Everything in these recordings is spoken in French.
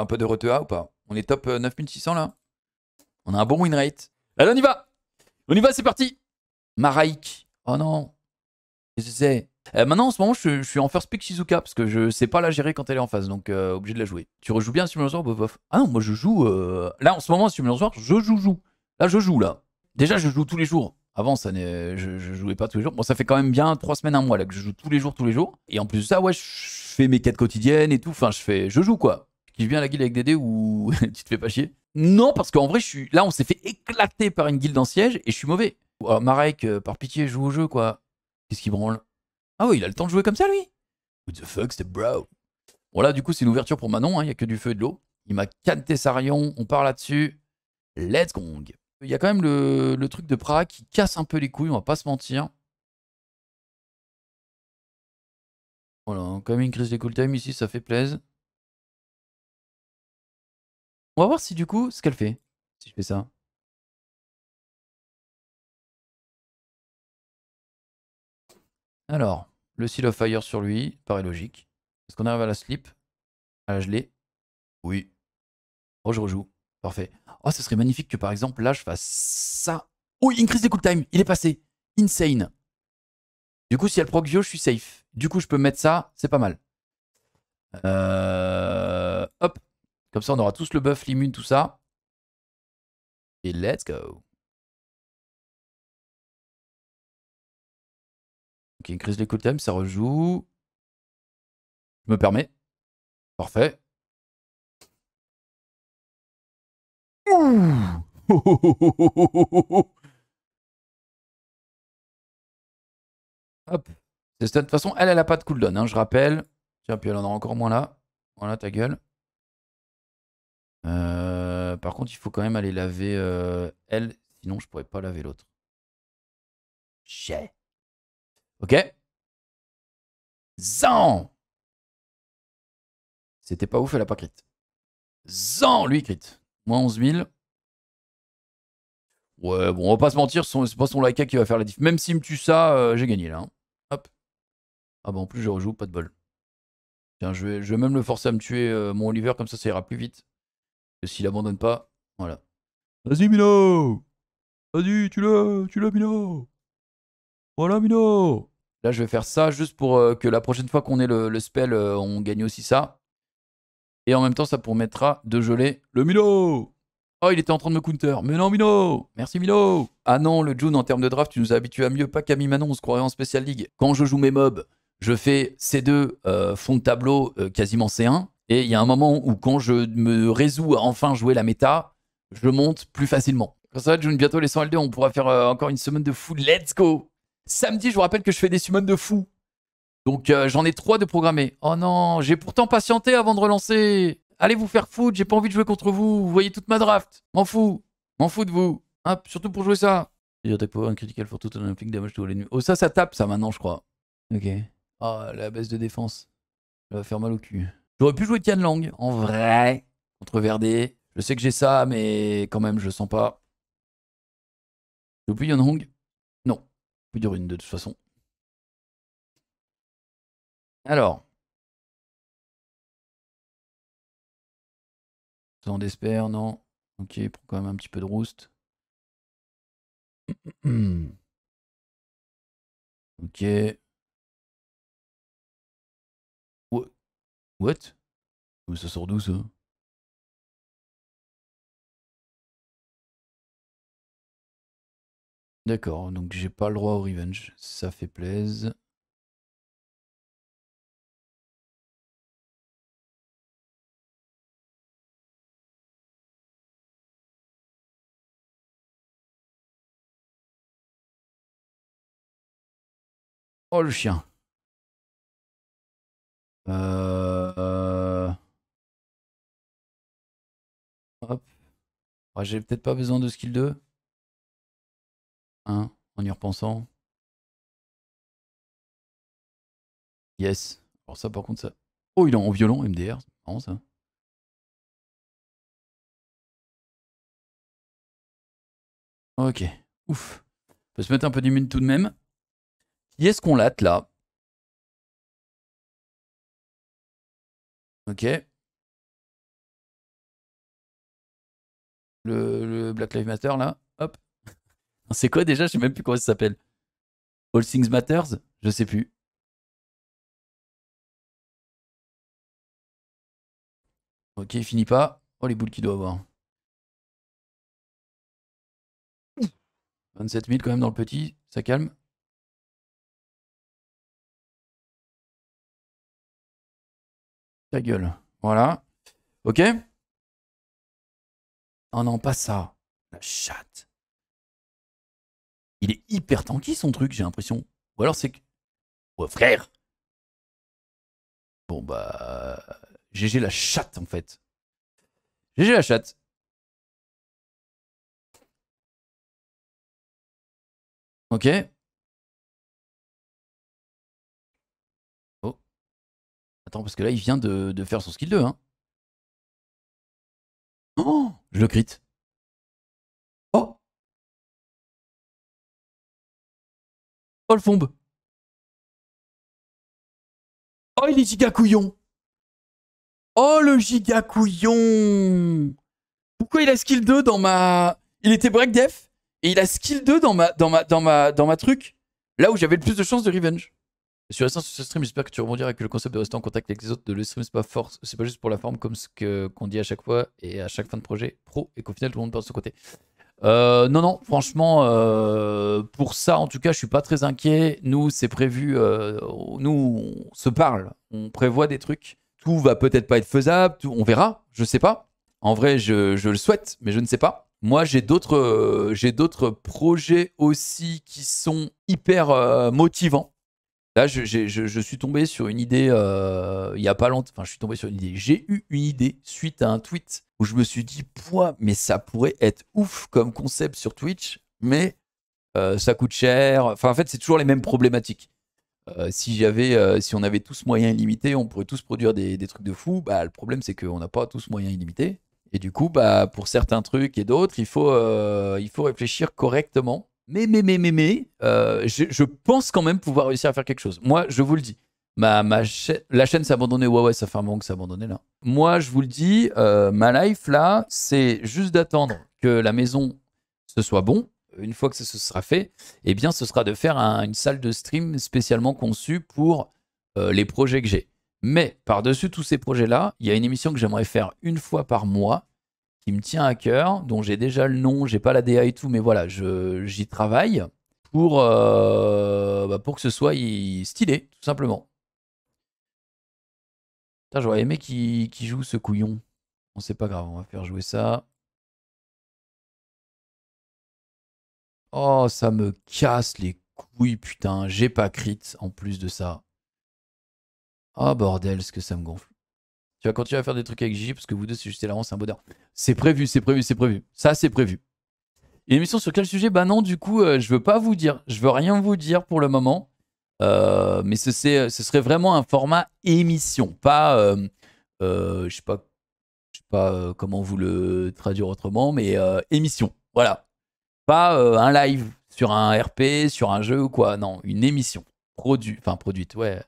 un peu de retea ou pas On est top 9600 euh, là On a un bon win rate. Allez, on y va On y va, c'est parti Maraik. Oh non Qu'est-ce euh, Maintenant, en ce moment, je, suis en first pick Shizuka parce que je sais pas la gérer quand elle est en face, donc euh, obligé de la jouer. Tu rejoues bien un bof, bof Ah non, moi je joue. Là, en ce moment, War, je joue, joue. Là, je joue, là. Déjà, je joue tous les jours. Avant, ça je, je jouais pas tous les jours. Bon, ça fait quand même bien trois semaines, un mois là que je joue tous les jours, tous les jours. Et en plus de ça, ouais, je fais mes quêtes quotidiennes et tout. Enfin, je fais, je joue quoi kiffes bien la guilde avec Dédé ou tu te fais pas chier Non, parce qu'en vrai, je suis là, on s'est fait éclater par une guilde en siège et je suis mauvais. Oh, Marek, euh, par pitié, joue au jeu, quoi. Qu'est-ce qui branle Ah oui, il a le temps de jouer comme ça, lui What the fuck, c'est bro Bon, là, du coup, c'est l'ouverture pour Manon, hein, il hein, n'y a que du feu et de l'eau. Il m'a canté Sarion, on part là-dessus. Let's go. Il y a quand même le, truc de Pra qui casse un peu les couilles, on va pas se mentir. Voilà, quand même une crise des cool time ici, ça fait plaisir. On va voir si du coup, ce qu'elle fait, si je fais ça. Alors, le Seal of Fire sur lui, paraît logique. Est-ce qu'on arrive à la slip À la l'ai. Oui. Oh, je rejoue. Parfait. Oh, ce serait magnifique que par exemple, là, je fasse ça. Oh, increase des cool time. Il est passé. Insane. Du coup, si elle proc Vio, je suis safe. Du coup, je peux mettre ça. C'est pas mal. Euh... Hop. Comme ça, on aura tous le buff, l'immune, tout ça. Et let's go. Ok, crise les cooldowns, ça rejoue. Je me permets. Parfait. Ouh Hop. De toute façon, elle, elle a pas de cooldown, hein, je rappelle. Tiens, puis elle en a encore moins là. Voilà, ta gueule. Euh, par contre, il faut quand même aller laver euh, elle, sinon je pourrais pas laver l'autre. J'ai. Ok. Zan C'était pas ouf, elle a pas crit. Zan, lui, crit. Moins 11 000. Ouais, bon, on va pas se mentir, c'est pas son Laika qui va faire la diff. Même s'il me tue ça, euh, j'ai gagné là. Hein. Hop. Ah bah en plus, je rejoue, pas de bol. Tiens, je vais, même le forcer à me tuer mon Oliver, comme ça, ça ira plus vite s'il abandonne pas, voilà. Vas-y Milo Vas-y, tu l'as, tu l'as Milo Voilà Milo Là, je vais faire ça juste pour euh, que la prochaine fois qu'on ait le, spell, euh, on gagne aussi ça. Et en même temps, ça permettra de geler le Milo Oh, il était en train de me counter. Mais non, Milo Merci, Milo Ah non, le June, en termes de draft, tu nous as habitué à mieux. Pas Camille Manon, on se croirait en Special League. Quand je joue mes mobs, je fais C2, euh, fond de tableau, quasiment C1. Et il y a un moment où, quand je me résous à enfin jouer la méta, je monte plus facilement. Quand ça va, joue bientôt les 100 2 on pourra faire euh, encore une semaine de fou. Let's go Samedi, je vous rappelle que je fais des summons de fou. Donc, euh, j'en ai trois de programmés. Oh non, j'ai pourtant patienté avant de relancer. Allez vous faire foutre, j'ai pas envie de jouer contre vous. Vous voyez toute ma draft. M'en fous. M'en fous de vous. surtout pour jouer ça. Un critical tout un les Oh, ça, ça tape, ça, maintenant, je crois. Ok. oh, la baisse de défense. Ça va faire mal au cul. J'aurais pu jouer Tian Lang, en vrai, contre Je sais que j'ai ça, mais quand même, je sens pas. Je plus Yon Hong Non. Plus de une de toute façon. Alors. Sans d'espère, non. Ok, prend quand même un petit peu de roost. ok. What Ça sort d'où D'accord, donc j'ai pas le droit au revenge. Ça fait plaise. Oh le chien. Euh, Hop. J'ai peut-être pas besoin de skill 2. Hein, en y repensant. Yes. Alors ça par contre ça. Oh il est en violon MDR, c'est marrant ça. Ok, ouf. On peut se mettre un peu d'immune tout de même. Qui est-ce qu'on latte là Ok. le, Black Lives Matter, là. Hop. C'est quoi déjà Je sais même plus comment ça s'appelle. All Things Matters Je sais plus. Ok, il finit pas. Oh, les boules qu'il doit avoir. 27 000 quand même dans le petit, ça calme. Ta gueule. Voilà. Ok Oh non, pas ça. La chatte. Il est hyper tanky son truc, j'ai l'impression. Ou alors c'est que. frère Bon bah. GG la chatte en fait. GG la chatte. Ok. Oh. Attends, parce que là, il vient de, de faire son skill 2, hein. Je le crit. Oh Oh le fombe Oh il est giga couillon Oh le giga couillon Pourquoi il a skill 2 dans ma... Il était break def et il a skill 2 dans ma, dans ma, dans ma, dans ma truc. Là où j'avais le plus de chances de revenge. Sur suis sur ce stream, j'espère que tu rebondiras que le concept de rester en contact avec les autres, de le stream, c'est pas force, c'est pas juste pour la forme comme ce qu'on dit à chaque fois et à chaque fin de projet pro et qu'au final tout le monde part de son côté. Euh, non, non, franchement, euh, pour ça, en tout cas, je suis pas très inquiet. Nous, c'est prévu, euh, nous, on se parle, on prévoit des trucs. Tout va peut-être pas être faisable, on verra, je sais pas. En vrai, je, le souhaite, mais je ne sais pas. Moi, j'ai d'autres, j'ai d'autres projets aussi qui sont hyper motivants Là, je, suis tombé sur une idée, euh, il n'y a pas longtemps, enfin, je suis tombé sur une idée, j'ai eu une idée suite à un tweet où je me suis dit, Pouah, mais ça pourrait être ouf comme concept sur Twitch, mais euh, ça coûte cher. Enfin, en fait, c'est toujours les mêmes problématiques. Euh, si j'avais, si on avait tous moyens illimités, on pourrait tous produire des, des trucs de fou. Bah, le problème, c'est qu'on n'a pas tous moyens illimités. Et du coup, bah, pour certains trucs et d'autres, il, faut, il faut réfléchir correctement mais, mais, mais, mais, mais, euh, je, pense quand même pouvoir réussir à faire quelque chose. Moi, je vous le dis. Ma, la chaîne s'est abandonnée. Ouais, ouais, ça fait un moment que c'est abandonné là. Moi, je vous le dis, euh, ma life là, c'est juste d'attendre que la maison ce soit bon. Une fois que ce sera fait, eh bien, ce sera de faire une salle de stream spécialement conçue pour euh, les projets que j'ai. Mais par-dessus tous ces projets-là, il y a une émission que j'aimerais faire une fois par mois me tient à cœur, dont j'ai déjà le nom, j'ai pas la DA et tout, mais voilà, j'y travaille pour, euh, bah, pour que ce soit stylé, tout simplement. j'aurais aimé qu'il joue ce couillon. On sait pas grave, on va faire jouer ça. Oh, ça me casse les couilles, putain. J'ai pas crit en plus de ça. Oh, bordel, ce que ça me gonfle. Tu vas continuer à faire des trucs avec Gigi parce que vous deux, c'est juste hilarant, c'est un bonheur. C'est prévu, c'est prévu, c'est prévu. Ça, c'est prévu. Une émission sur quel sujet Bah non, du coup, euh, je veux pas vous dire. Je veux rien vous dire pour le moment. Euh, mais ce, ce, serait vraiment un format émission, pas. Euh, je sais pas, je sais pas comment vous le traduire autrement, mais émission. Voilà. Pas un live sur un RP, sur un jeu ou quoi. Non, une émission. Produit, enfin, produite, ouais,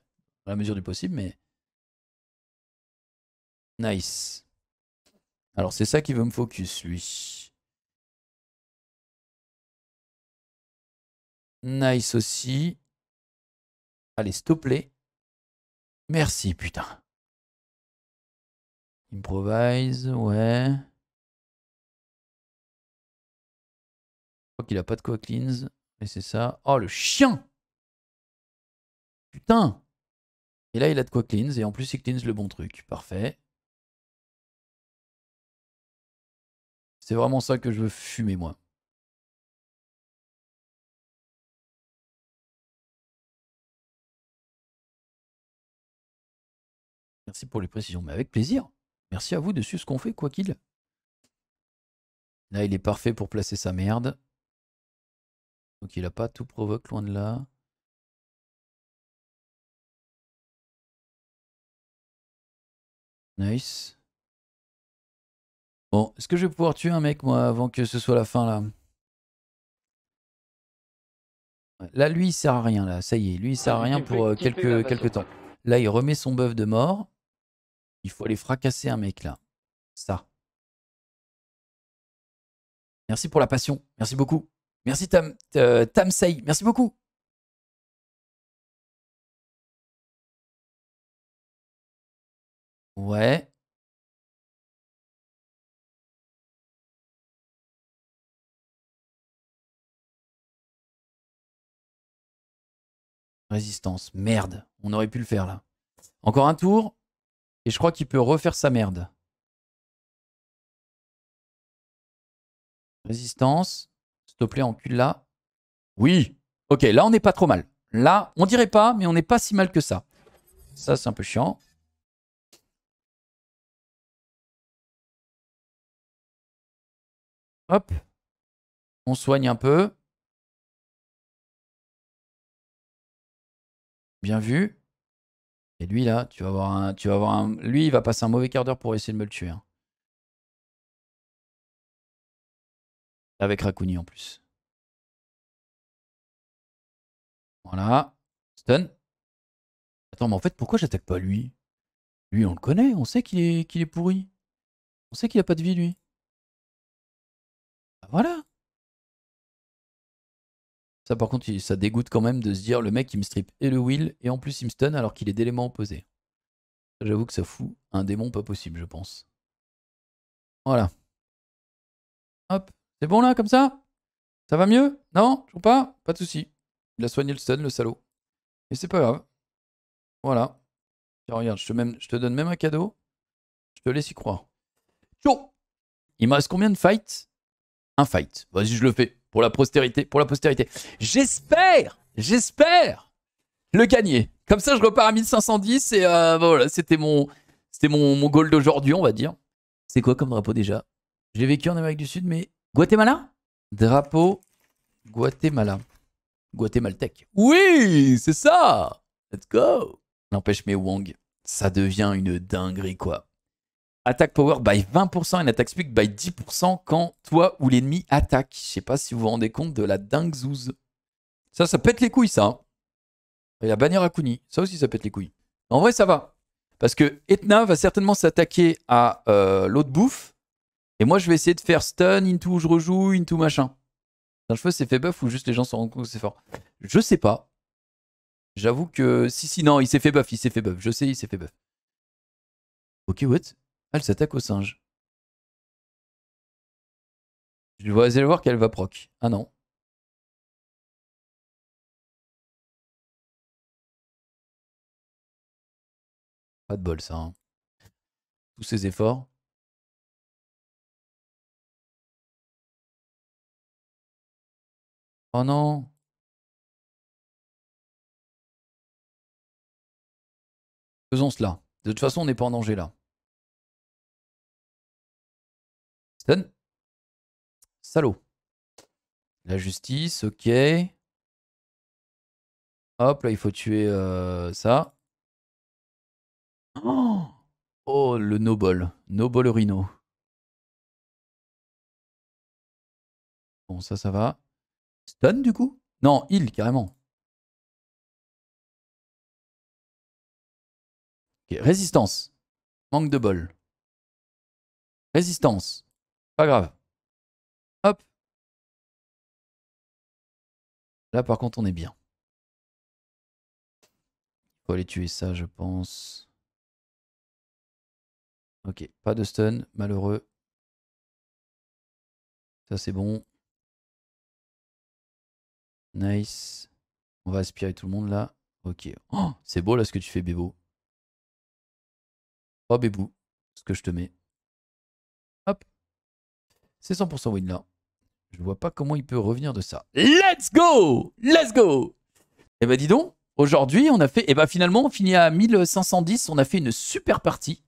à la mesure du possible, mais Nice. Alors c'est ça qui veut me focus, lui. Nice aussi. Allez, stop, te Merci, putain. Improvise, ouais. Je crois qu'il a pas de quoi cleanse. et c'est ça. Oh, le chien Putain Et là, il a de quoi cleanse. Et en plus, il cleanse le bon truc. Parfait. C'est vraiment ça que je veux fumer, moi. Merci pour les précisions, mais avec plaisir. Merci à vous de suivre ce qu'on fait, quoi qu'il. Là, il est parfait pour placer sa merde. Donc il n'a pas tout provoque, loin de là. Nice. Bon, est-ce que je vais pouvoir tuer un mec, moi, avant que ce soit la fin, là Là, lui, il sert à rien, là. Ça y est, lui, il sert à rien pour euh, quelques, quelques temps. Là, il remet son bœuf de mort. Il faut aller fracasser un mec, là. Ça. Merci pour la passion. Merci beaucoup. Merci, Tam, euh, Tamsei. Merci beaucoup. Ouais. Résistance. Merde. On aurait pu le faire là. Encore un tour. Et je crois qu'il peut refaire sa merde. Résistance. S'il te plaît, encule là. Oui. Ok, là, on n'est pas trop mal. Là, on dirait pas, mais on n'est pas si mal que ça. Ça, c'est un peu chiant. Hop. On soigne un peu. Bien vu. Et lui, là, tu vas avoir un. Tu vas avoir Lui, il va passer un mauvais quart d'heure pour essayer de me le tuer. Hein. Avec Rakuni en plus. Voilà. Stun. Attends, mais en fait, pourquoi j'attaque pas lui Lui, on le connaît, on sait qu'il est, qu'il est pourri. On sait qu'il a pas de vie, lui. Ah, voilà. Ça, par contre, ça dégoûte quand même de se dire le mec, il me strip et le will, et en plus, il me stun alors qu'il est d'éléments opposés. J'avoue que ça fout un démon pas possible, je pense. Voilà. Hop. C'est bon là, comme ça Ça va mieux Non Toujours pas Pas de souci. Il a soigné le stun, le salaud. Mais c'est pas grave. Voilà. Tiens, regarde, je te, même, je te donne même un cadeau. Je te laisse y croire. Yo Il me reste combien de fights Un fight. Vas-y, je le fais pour la postérité, pour la postérité. J'espère, j'espère le gagner. Comme ça, je repars à 1510 et euh, bah voilà, c'était mon, c'était mon, mon goal d'aujourd'hui, on va dire. C'est quoi comme drapeau déjà J'ai vécu en Amérique du Sud, mais Guatemala Drapeau Guatemala. Guatemaltec. Oui, c'est ça Let's go N'empêche, mais Wong, ça devient une dinguerie, quoi. Attack power by 20% et attack speed by 10% quand toi ou l'ennemi attaque. Je sais pas si vous vous rendez compte de la dingue zouze. Ça, ça pète les couilles, ça. Il y a bannière à ça aussi, ça pète les couilles. En vrai, ça va. Parce que Etna va certainement s'attaquer à euh, l'autre bouffe. Et moi, je vais essayer de faire stun, into je rejoue, into machin. Je veux feu, c'est fait buff ou juste les gens se rendent compte que c'est fort. Je sais pas. J'avoue que. Si, si, non, il s'est fait buff, il s'est fait buff. Je sais, il s'est fait buff. Ok, what elle ah, s'attaque au singe. Je vais aller voir qu'elle va proc. Ah non. Pas de bol ça. Hein. Tous ces efforts. Oh non. Faisons cela. De toute façon, on n'est pas en danger là. Salaud. La justice, ok. Hop, là, il faut tuer euh, ça. Oh, oh le noble. Noble rhino. Bon, ça, ça va. Stun, du coup Non, il, carrément. résistance. Manque de bol. Résistance. Pas grave. Hop. Là, par contre, on est bien. Il faut aller tuer ça, je pense. Ok, pas de stun, malheureux. Ça, c'est bon. Nice. On va aspirer tout le monde là. Ok. Oh, c'est beau là ce que tu fais, Bébo. Oh, Bébou, ce que je te mets. C'est 100% win là. Je vois pas comment il peut revenir de ça. Let's go Let's go Eh ben dis donc, aujourd'hui on a fait... Eh ben finalement on finit à 1510, on a fait une super partie.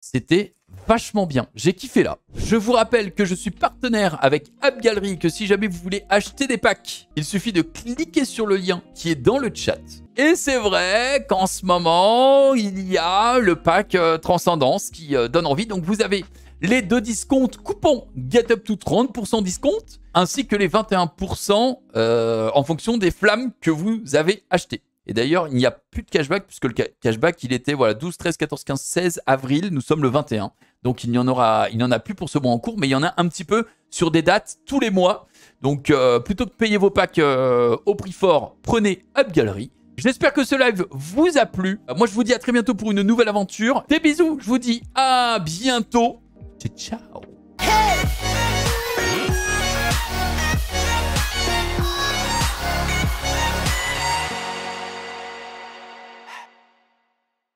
C'était vachement bien. J'ai kiffé là. Je vous rappelle que je suis partenaire avec App Gallery, que si jamais vous voulez acheter des packs, il suffit de cliquer sur le lien qui est dans le chat. Et c'est vrai qu'en ce moment, il y a le pack euh, Transcendance qui euh, donne envie. Donc vous avez les deux discounts coupons Get Up to 30% discount, ainsi que les 21% euh, en fonction des flammes que vous avez achetées. Et d'ailleurs, il n'y a plus de cashback, puisque le cashback, il était voilà, 12, 13, 14, 15, 16 avril, nous sommes le 21. Donc il n'y en aura, il a plus pour ce mois en cours, mais il y en a un petit peu sur des dates tous les mois. Donc euh, plutôt que de payer vos packs euh, au prix fort, prenez Up J'espère que ce live vous a plu. Moi, je vous dis à très bientôt pour une nouvelle aventure. Des bisous, je vous dis à bientôt. Ciao. ciao. Hey!